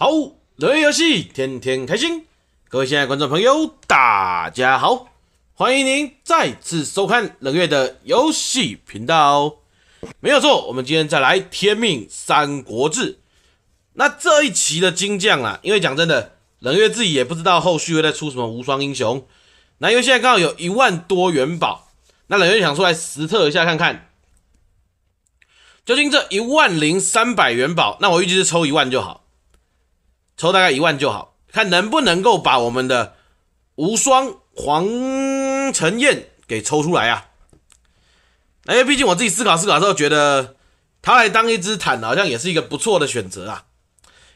好，冷月游戏天天开心，各位亲爱的观众朋友，大家好，欢迎您再次收看冷月的游戏频道。没有错，我们今天再来《天命三国志》。那这一期的金将啊，因为讲真的，冷月自己也不知道后续会再出什么无双英雄。那因为现在刚好有一万多元宝，那冷月想出来实测一下看看，究竟这一万零三百元宝，那我预计是抽一万就好。抽大概一万就好，看能不能够把我们的无双黄晨彦给抽出来啊！因为毕竟我自己思考思考之后觉得，他来当一只坦好像也是一个不错的选择啊。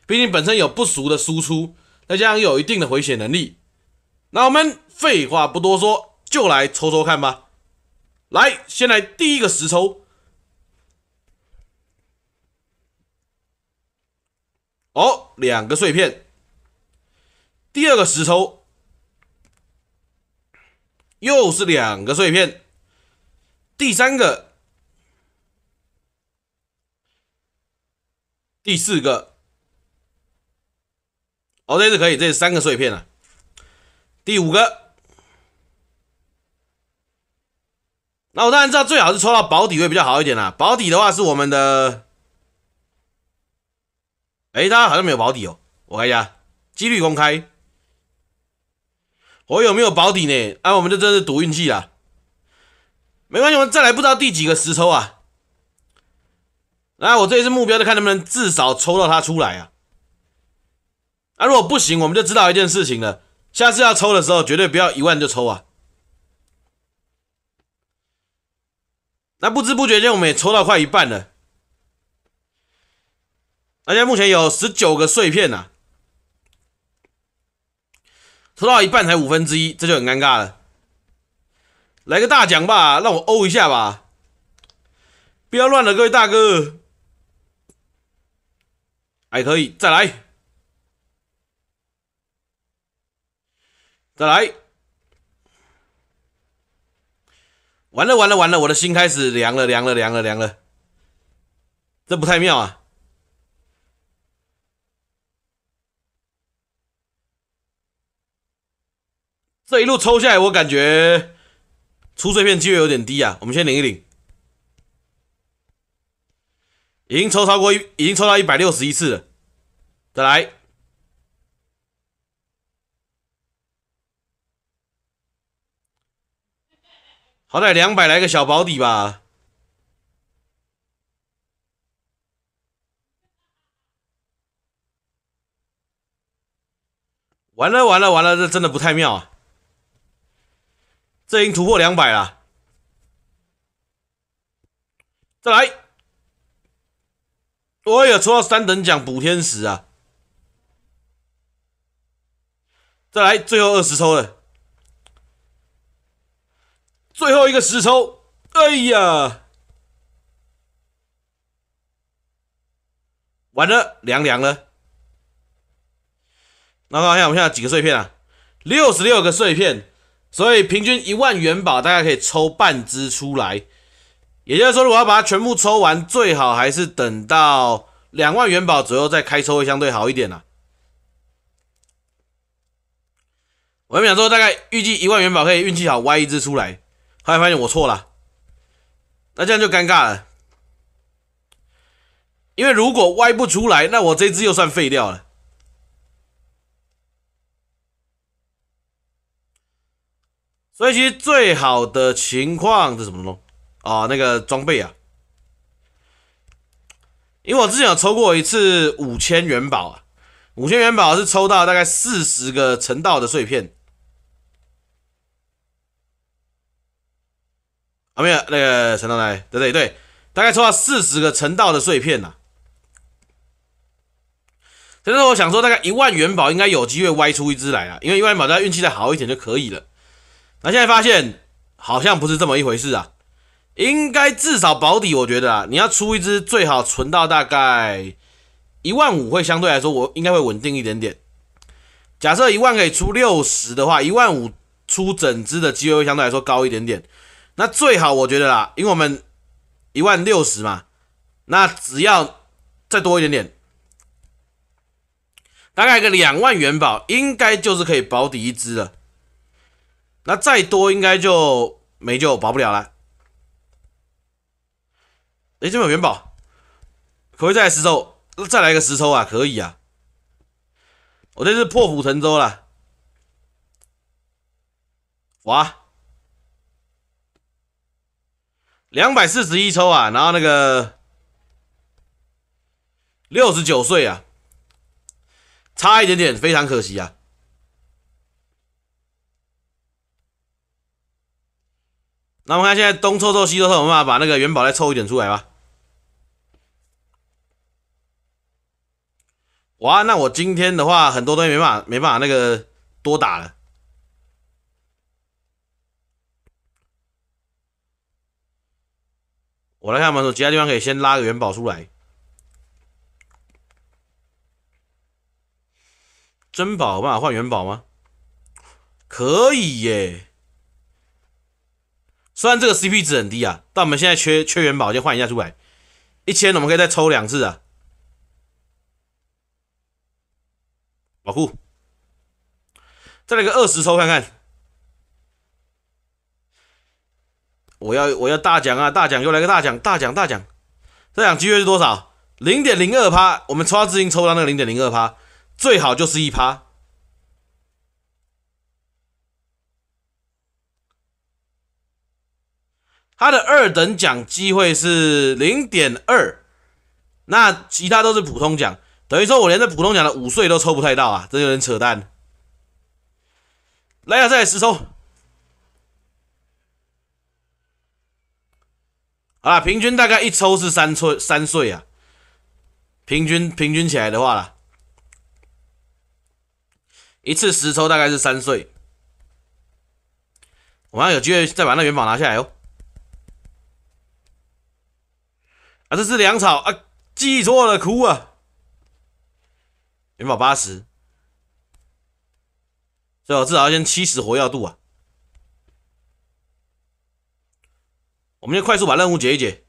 毕竟本身有不俗的输出，再加上有一定的回血能力。那我们废话不多说，就来抽抽看吧。来，先来第一个十抽。哦，两个碎片。第二个石抽，又是两个碎片。第三个，第四个。哦，这是可以，这是三个碎片了。第五个，那我当然知道，最好是抽到保底会比较好一点了。保底的话是我们的。哎，他好像没有保底哦，我看一下，几率公开，我有没有保底呢？啊，我们这真是赌运气啦。没关系，我们再来，不知道第几个十抽啊？那我这一次目标就看能不能至少抽到它出来啊。那如果不行，我们就知道一件事情了，下次要抽的时候绝对不要一万就抽啊。那不知不觉间，我们也抽到快一半了。大家目前有十九个碎片呐，抽到一半才五分之一，这就很尴尬了。来个大奖吧，让我欧一下吧！不要乱了，各位大哥。还可以再来，再来。完了完了完了，我的心开始凉了凉了凉了凉了，这不太妙啊！这一路抽下来，我感觉出碎片机会有点低啊！我们先领一领，已经抽超过一，已经抽到一百六十一次了，再来，好歹两百来个小保底吧。完了完了完了，这真的不太妙啊！这已经突破两百了，再来！我也抽到三等奖补天石啊！再来，最后二十抽了，最后一个十抽，哎呀，完了，凉凉了。那看下我们现在几个碎片啊，六十六个碎片。所以平均一万元宝，大概可以抽半只出来。也就是说，如果要把它全部抽完，最好还是等到两万元宝左右再开抽会相对好一点啦。我原想说大概预计一万元宝可以运气好歪一只出来，后来发现我错了，那这样就尴尬了。因为如果歪不出来，那我这只又算废掉了。所以其实最好的情况是什么呢？啊，那个装备啊，因为我之前有抽过一次五千元宝，啊，五千元宝是抽到大概四十个成道的碎片，啊，没有那个陈道来，对对对，大概抽到四十个成道的碎片呐。但是我想说，大概一万元宝应该有机会歪出一只来啊，因为一万元宝只要运气再好一点就可以了。那现在发现好像不是这么一回事啊，应该至少保底，我觉得啊，你要出一只，最好存到大概一万五，会相对来说我应该会稳定一点点。假设一万可以出六十的话，一万五出整只的机会相对来说高一点点。那最好我觉得啦，因为我们一万六十嘛，那只要再多一点点，大概个两万元宝，应该就是可以保底一只了。那再多应该就没救，保不了了。哎，这边有元宝？可以再来十抽？再来个十抽啊，可以啊！我这是破釜沉舟了。哇，两百四十一抽啊，然后那个六十九岁啊，差一点点，非常可惜啊。那我们看现在东凑凑西凑凑，我们把把那个元宝再凑一点出来吧。哇，那我今天的话，很多东西没办法，没办法那个多打了。我来看们说其他地方可以先拉个元宝出来。珍宝办法换元宝吗？可以耶。虽然这个 CP 值很低啊，但我们现在缺缺元宝，先换一下出来。一千，我们可以再抽两次啊。保护，再来个二十抽看看。我要我要大奖啊！大奖又来个大奖，大奖大奖，大奖机会是多少？零点零二趴，我们到资金抽到那个零点零二趴，最好就是一趴。他的二等奖机会是零点二，那其他都是普通奖，等于说我连这普通奖的五岁都抽不太到啊，真有点扯淡。来呀，再来十抽。好啦，平均大概一抽是三抽三岁啊。平均平均起来的话，啦，一次十抽大概是三岁。我还有机会再把那元宝拿下来哦。啊，这是粮草啊！记错了，哭啊！元宝八十，最好至少要先七十活跃度啊。我们先快速把任务解一解，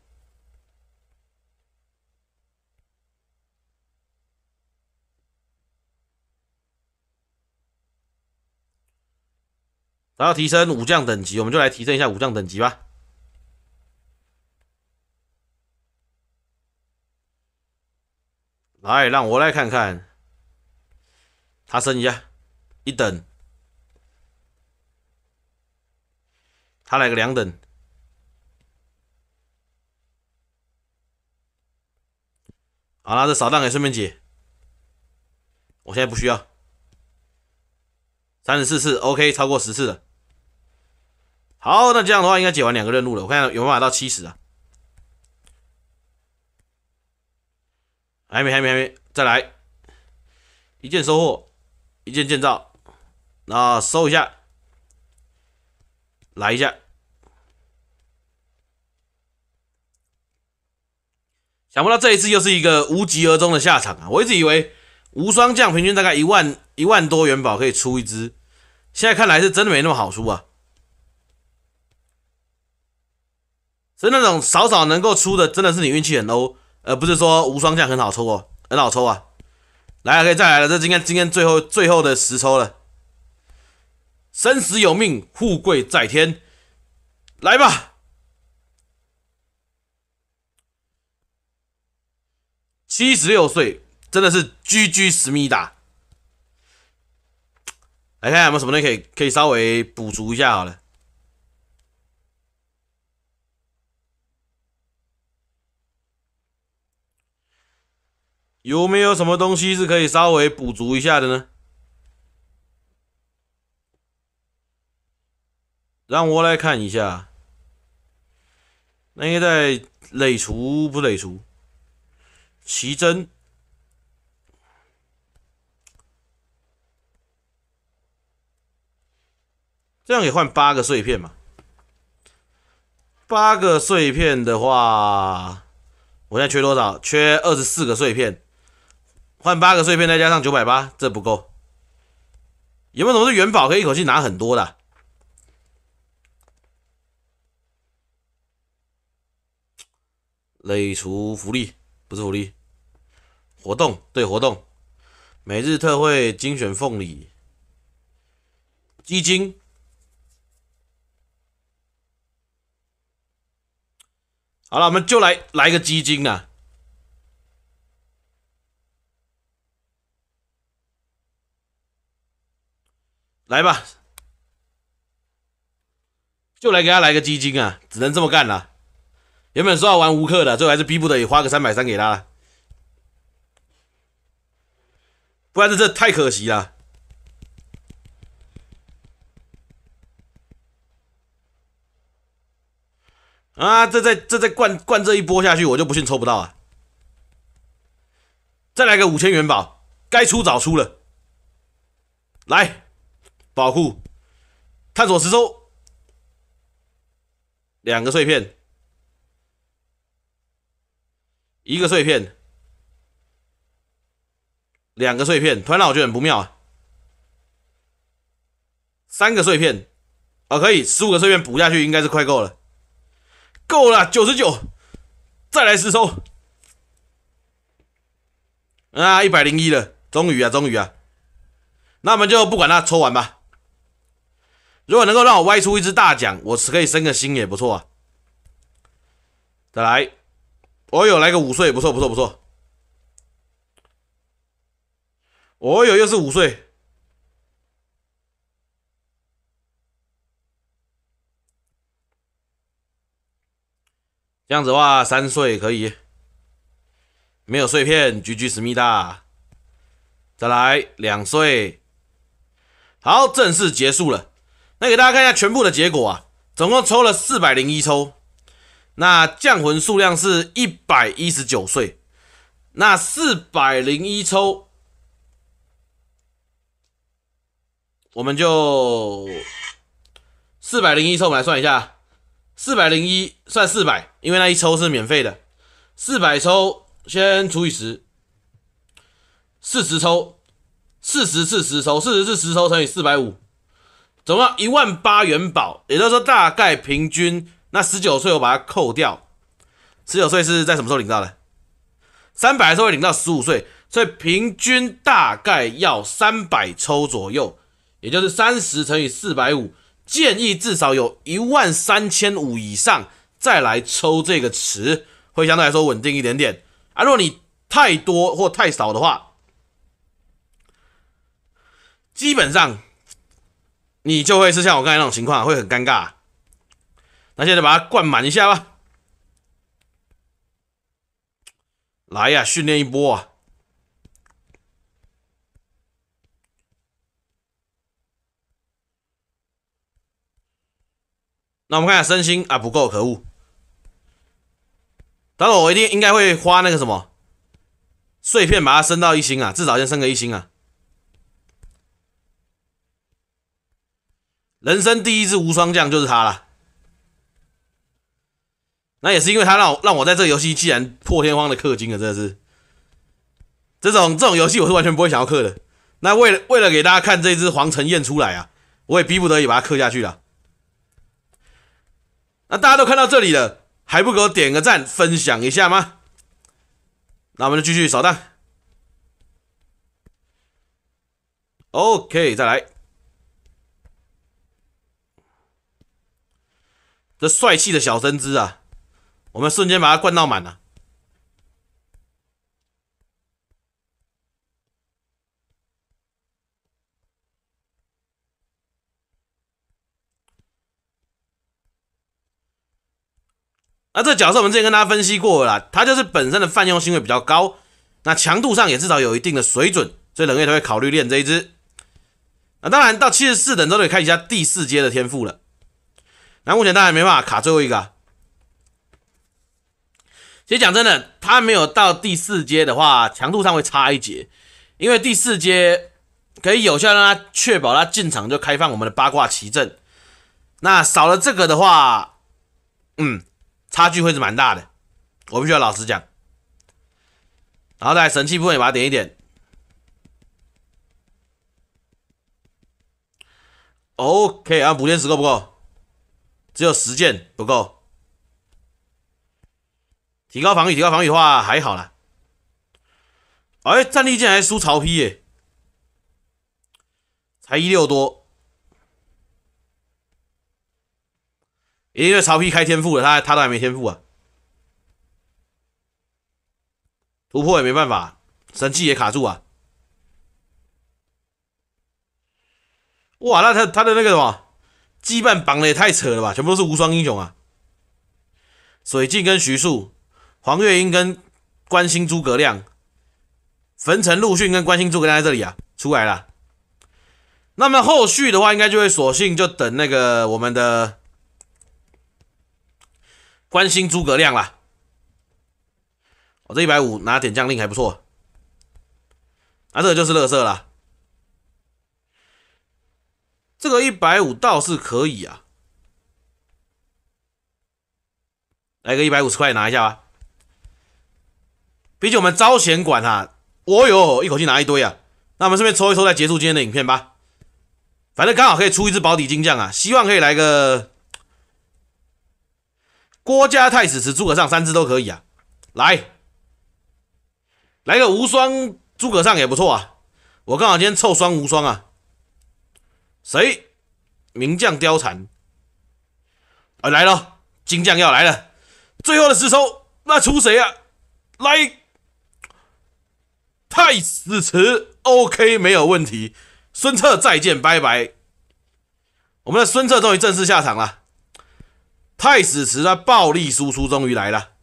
然后提升武将等级，我们就来提升一下武将等级吧。来，让我来看看。他升一下一等，他来个两等，好了，这扫荡也顺便解。我现在不需要，三十四次，OK，超过十次了。好，那这样的话应该解完两个任务了，我看有办法到七十啊。还没还没还没，再来，一键收获，一键建造，那收一下，来一下，想不到这一次又是一个无疾而终的下场啊！我一直以为无双将平均大概一万一万多元宝可以出一只，现在看来是真的没那么好出啊！所以那种少少能够出的，真的是你运气很 low。呃，不是说无双将很好抽哦，很好抽啊！来，可以再来了，这今天今天最后最后的十抽了，生死有命，富贵在天，来吧！七十六岁，真的是居居思密达，来看看有没有什么东西可以可以稍微补足一下好了。有没有什么东西是可以稍微补足一下的呢？让我来看一下，那应该在累除不累除奇珍，这样可以换八个碎片嘛？八个碎片的话，我现在缺多少？缺二十四个碎片。换八个碎片，再加上九百八，这不够。有没有什么元宝可以一口气拿很多的？累除福利不是福利活动，对活动每日特惠精选凤梨基金。好了，我们就来来个基金啊。来吧，就来给他来个基金啊！只能这么干了。原本说要玩无氪的，最后还是逼不得已花个三百三给他，了，不然这这太可惜了。啊，这再这再灌灌这一波下去，我就不信抽不到啊！再来个五千元宝，该出早出了，来。保护，探索十周，两个碎片，一个碎片，两个碎片，团长我觉得很不妙啊！三个碎片，啊可以，十五个碎片补下去应该是快够了，够了九十九，再来十抽，啊一百零一了，终于啊终于啊，那我们就不管它，抽完吧。如果能够让我歪出一只大奖，我可以升个星也不错啊！再来，我有来个五岁，不错，不错，不错！我有又是五岁，这样子的话，三岁可以，没有碎片，狙橘思密达，再来两岁，好，正式结束了。那给大家看一下全部的结果啊，总共抽了四百零一抽，那降魂数量是一百一十九岁，那四百零一抽，我们就四百零一抽来算一下，四百零一算四百，因为那一抽是免费的，四百抽先除以十，四十抽，四十是十抽，四十是十抽乘以四百五。总共一万八元宝，也就是说大概平均，那十九岁我把它扣掉，十九岁是在什么时候领到的？三百时候会领到十五岁，所以平均大概要三百抽左右，也就是三十乘以四百五，建议至少有一万三千五以上再来抽这个池，会相对来说稳定一点点啊。如果你太多或太少的话，基本上。你就会是像我刚才那种情况，会很尴尬。那现在把它灌满一下吧，来呀，训练一波。那我们看下升星啊，不够，可恶！等会我一定应该会花那个什么碎片把它升到一星啊，至少先升个一星啊。人生第一支无双将就是他了，那也是因为他让让我在这游戏竟然破天荒的氪金了，真的是，这种这种游戏我是完全不会想要氪的。那为了为了给大家看这只黄城燕出来啊，我也逼不得已把它氪下去了。那大家都看到这里了，还不给我点个赞，分享一下吗？那我们就继续扫荡。OK，再来。这帅气的小身姿啊，我们瞬间把它灌到满了。那这角色我们之前跟大家分析过了，它就是本身的泛用性会比较高，那强度上也至少有一定的水准，所以冷月才会考虑练这一只。那当然到七十四等之后，得看一下第四阶的天赋了。那目前大家没办法卡最后一个。其实讲真的，他没有到第四阶的话，强度上会差一截，因为第四阶可以有效让他确保他进场就开放我们的八卦奇阵。那少了这个的话，嗯，差距会是蛮大的，我必须要老实讲。然后再神器部分也把它点一点。OK 啊，补天石够不够？只有十件不够，提高防御，提高防御的话还好啦。哎，战力然还输曹丕耶，才一六多，因为曹丕开天赋了，他他都还没天赋啊，突破也没办法，神器也卡住啊。哇，那他他的那个什么？羁绊绑的也太扯了吧！全部都是无双英雄啊，水镜跟徐庶，黄月英跟关心诸葛亮，焚城陆逊跟关心诸葛亮在这里啊出来了。那么后续的话，应该就会索性就等那个我们的关心诸葛亮了。我这一百五拿点将令还不错，啊，这就是乐色了。这个一百五倒是可以啊，来个一百五十块拿一下吧。毕竟我们招贤馆啊，哦哟，一口气拿一堆啊。那我们顺便抽一抽，再结束今天的影片吧。反正刚好可以出一只保底金将啊，希望可以来个郭嘉、太史慈、诸葛上三只都可以啊。来，来个无双诸葛上也不错啊。我刚好今天凑双无双啊。谁？名将貂蝉，啊来了，金将要来了，最后的十抽，那出谁啊？来，太史慈，OK，没有问题。孙策再见，拜拜。我们的孙策终于正式下场了，太史慈的暴力输出终于来了，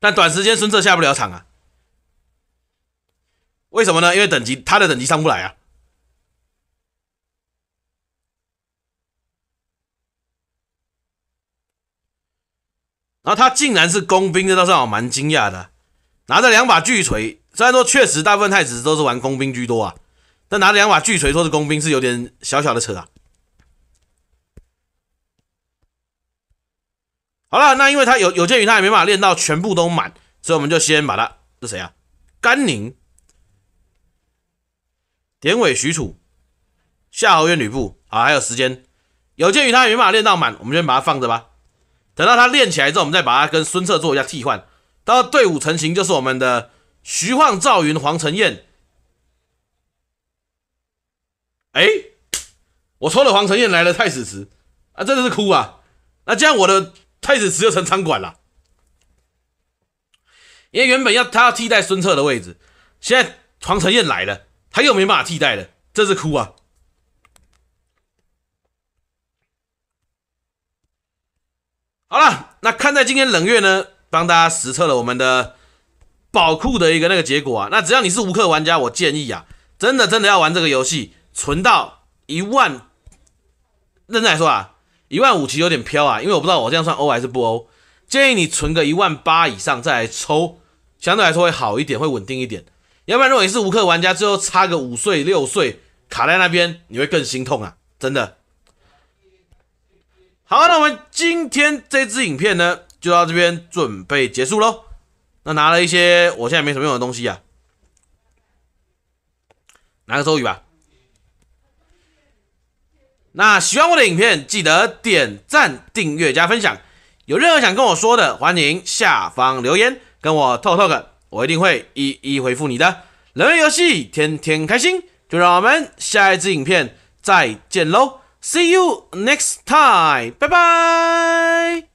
但短时间孙策下不了场啊。为什么呢？因为等级，他的等级上不来啊。然后他竟然是工兵，这倒让我蛮惊讶的。拿着两把巨锤，虽然说确实大部分太子都是玩工兵居多啊，但拿着两把巨锤说是工兵是有点小小的扯啊。好了，那因为他有有鉴于他也没办法练到全部都满，所以我们就先把他是谁啊？甘宁。典韦、许褚、夏侯渊、吕布，好，还有时间。有鉴于他元马练到满，我们先把他放着吧。等到他练起来之后，我们再把他跟孙策做一下替换。到队伍成型，就是我们的徐晃、赵云、黄承彦。哎，我抽了黄承彦来了，太史慈啊，真的是哭啊！那这样我的太史慈就成仓管了，因为原本要他要替代孙策的位置，现在黄承彦来了。还有没办法替代的，真是哭啊！好了，那看在今天冷月呢帮大家实测了我们的宝库的一个那个结果啊，那只要你是无氪玩家，我建议啊，真的真的要玩这个游戏，存到一万，认真来说啊，一万五其实有点飘啊，因为我不知道我这样算欧还是不欧，建议你存个一万八以上再来抽，相对来说会好一点，会稳定一点。要不然，如果你是无氪玩家，最后差个五岁、六岁卡在那边，你会更心痛啊！真的。好，那我们今天这支影片呢，就到这边准备结束喽。那拿了一些我现在没什么用的东西啊，拿个周瑜吧。那喜欢我的影片，记得点赞、订阅、加分享。有任何想跟我说的，欢迎下方留言跟我透透 k 我一定会一一回复你的。人类游戏，天天开心。就让我们下一支影片再见喽，See you next time，拜拜。